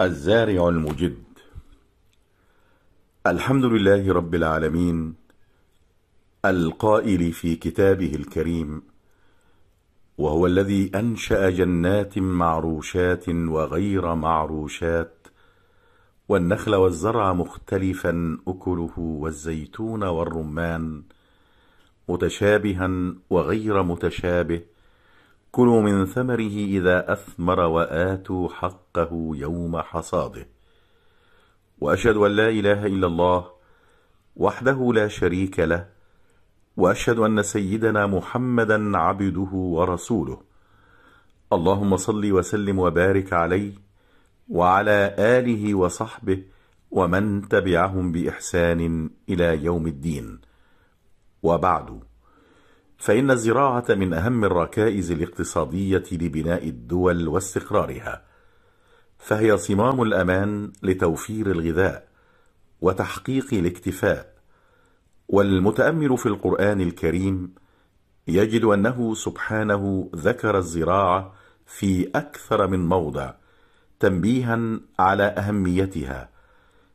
الزارع المجد الحمد لله رب العالمين القائل في كتابه الكريم وهو الذي أنشأ جنات معروشات وغير معروشات والنخل والزرع مختلفا أكله والزيتون والرمان متشابها وغير متشابه كلوا من ثمره إذا أثمر وآتوا حقه يوم حصاده وأشهد أن لا إله إلا الله وحده لا شريك له وأشهد أن سيدنا محمدا عبده ورسوله اللهم صل وسلم وبارك عليه وعلى آله وصحبه ومن تبعهم بإحسان إلى يوم الدين وبعد فإن الزراعة من أهم الركائز الاقتصادية لبناء الدول واستقرارها فهي صمام الأمان لتوفير الغذاء وتحقيق الاكتفاء والمتأمل في القرآن الكريم يجد أنه سبحانه ذكر الزراعة في أكثر من موضع تنبيها على أهميتها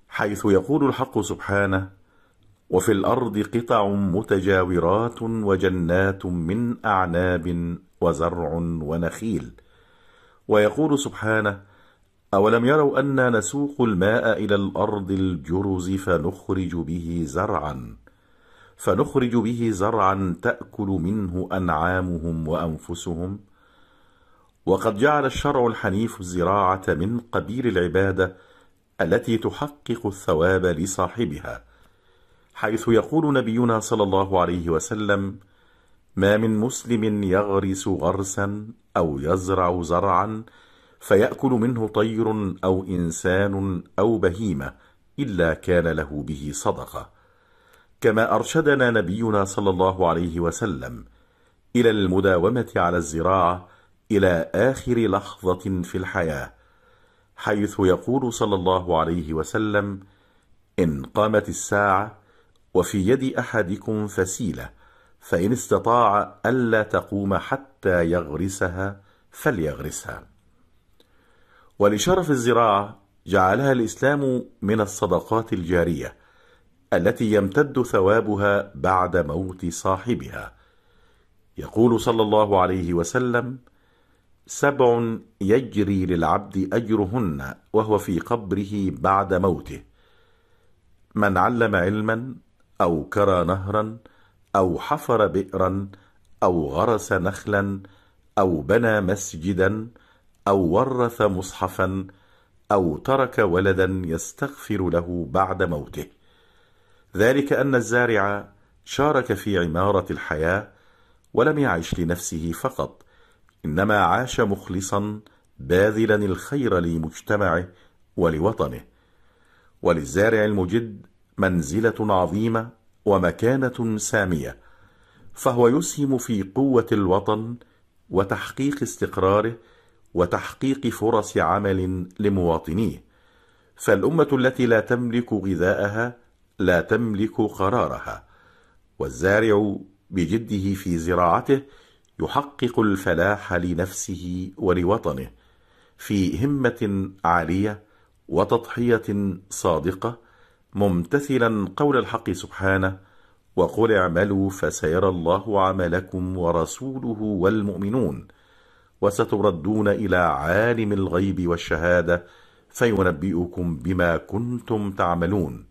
حيث يقول الحق سبحانه وفي الأرض قطع متجاورات وجنات من أعناب وزرع ونخيل ويقول سبحانه أولم يروا أنا نسوق الماء إلى الأرض الجرز فنخرج به زرعا فنخرج به زرعا تأكل منه أنعامهم وأنفسهم وقد جعل الشرع الحنيف الزراعة من قبيل العبادة التي تحقق الثواب لصاحبها حيث يقول نبينا صلى الله عليه وسلم ما من مسلم يغرس غرسا أو يزرع زرعا فيأكل منه طير أو إنسان أو بهيمة إلا كان له به صدقة كما أرشدنا نبينا صلى الله عليه وسلم إلى المداومة على الزراعة إلى آخر لحظة في الحياة حيث يقول صلى الله عليه وسلم إن قامت الساعة وفي يد أحدكم فسيلة فإن استطاع ألا تقوم حتى يغرسها فليغرسها ولشرف الزراعة جعلها الإسلام من الصدقات الجارية التي يمتد ثوابها بعد موت صاحبها يقول صلى الله عليه وسلم سبع يجري للعبد أجرهن وهو في قبره بعد موته من علم علما أو كرى نهرا أو حفر بئرا أو غرس نخلا أو بنى مسجدا أو ورث مصحفا أو ترك ولدا يستغفر له بعد موته ذلك أن الزارع شارك في عمارة الحياة ولم يعش لنفسه فقط إنما عاش مخلصا باذلا الخير لمجتمعه ولوطنه وللزارع المجد منزلة عظيمة ومكانة سامية فهو يسهم في قوة الوطن وتحقيق استقراره وتحقيق فرص عمل لمواطنيه فالأمة التي لا تملك غذاءها لا تملك قرارها والزارع بجده في زراعته يحقق الفلاح لنفسه ولوطنه في همة عالية وتضحية صادقة ممتثلا قول الحق سبحانه وقل اعملوا فسيرى الله عملكم ورسوله والمؤمنون وستردون إلى عالم الغيب والشهادة فينبئكم بما كنتم تعملون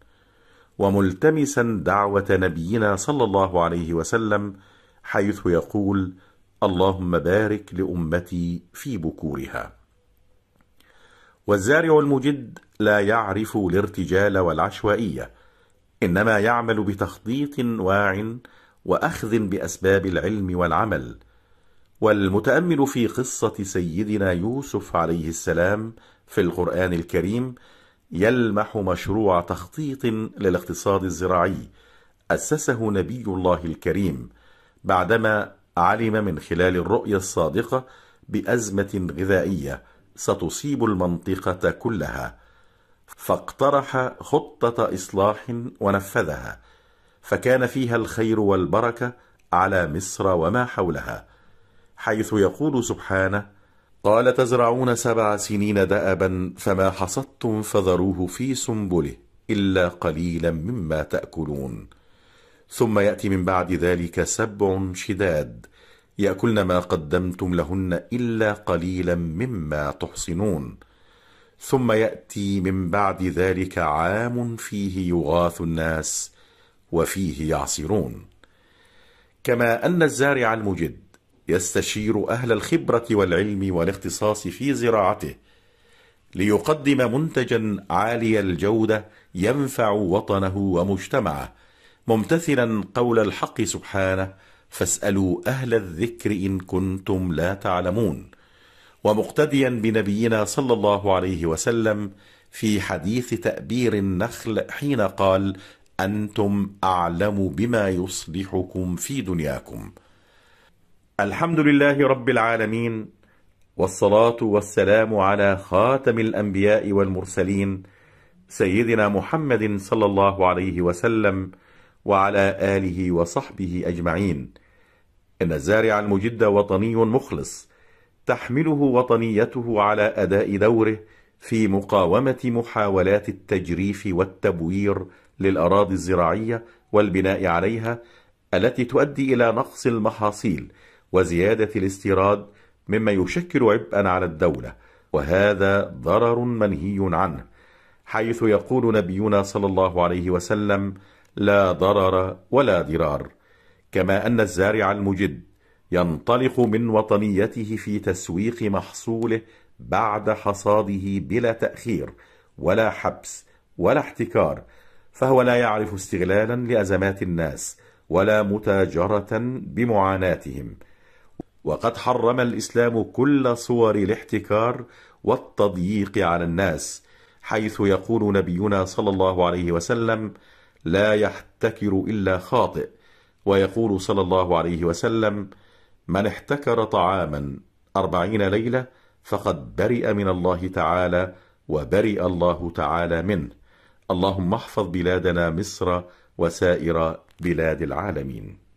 وملتمسا دعوة نبينا صلى الله عليه وسلم حيث يقول اللهم بارك لأمتي في بكورها والزارع المجد لا يعرف الارتجال والعشوائية إنما يعمل بتخطيط واع وأخذ بأسباب العلم والعمل والمتأمل في قصة سيدنا يوسف عليه السلام في القرآن الكريم يلمح مشروع تخطيط للاقتصاد الزراعي أسسه نبي الله الكريم بعدما علم من خلال الرؤية الصادقة بأزمة غذائية ستصيب المنطقة كلها فاقترح خطة إصلاح ونفذها فكان فيها الخير والبركة على مصر وما حولها حيث يقول سبحانه قال تزرعون سبع سنين دأبا فما حصدتم فذروه في سنبله إلا قليلا مما تأكلون ثم يأتي من بعد ذلك سبع شداد يأكلن ما قدمتم لهن إلا قليلا مما تحصنون ثم ياتي من بعد ذلك عام فيه يغاث الناس وفيه يعصرون كما ان الزارع المجد يستشير اهل الخبره والعلم والاختصاص في زراعته ليقدم منتجا عالي الجوده ينفع وطنه ومجتمعه ممتثلا قول الحق سبحانه فاسالوا اهل الذكر ان كنتم لا تعلمون ومقتديا بنبينا صلى الله عليه وسلم في حديث تأبير النخل حين قال أنتم أعلم بما يصلحكم في دنياكم الحمد لله رب العالمين والصلاة والسلام على خاتم الأنبياء والمرسلين سيدنا محمد صلى الله عليه وسلم وعلى آله وصحبه أجمعين إن الزارع المجد وطني مخلص تحمله وطنيته على أداء دوره في مقاومة محاولات التجريف والتبوير للأراضي الزراعية والبناء عليها التي تؤدي إلى نقص المحاصيل وزيادة الاستيراد مما يشكل عبئا على الدولة وهذا ضرر منهي عنه حيث يقول نبينا صلى الله عليه وسلم لا ضرر ولا ضرار كما أن الزارع المجد ينطلق من وطنيته في تسويق محصوله بعد حصاده بلا تأخير ولا حبس ولا احتكار فهو لا يعرف استغلالا لأزمات الناس ولا متاجرة بمعاناتهم وقد حرم الإسلام كل صور الاحتكار والتضييق على الناس حيث يقول نبينا صلى الله عليه وسلم لا يحتكر إلا خاطئ ويقول صلى الله عليه وسلم من احتكر طعاما أربعين ليلة فقد برئ من الله تعالى وبرئ الله تعالى منه اللهم احفظ بلادنا مصر وسائر بلاد العالمين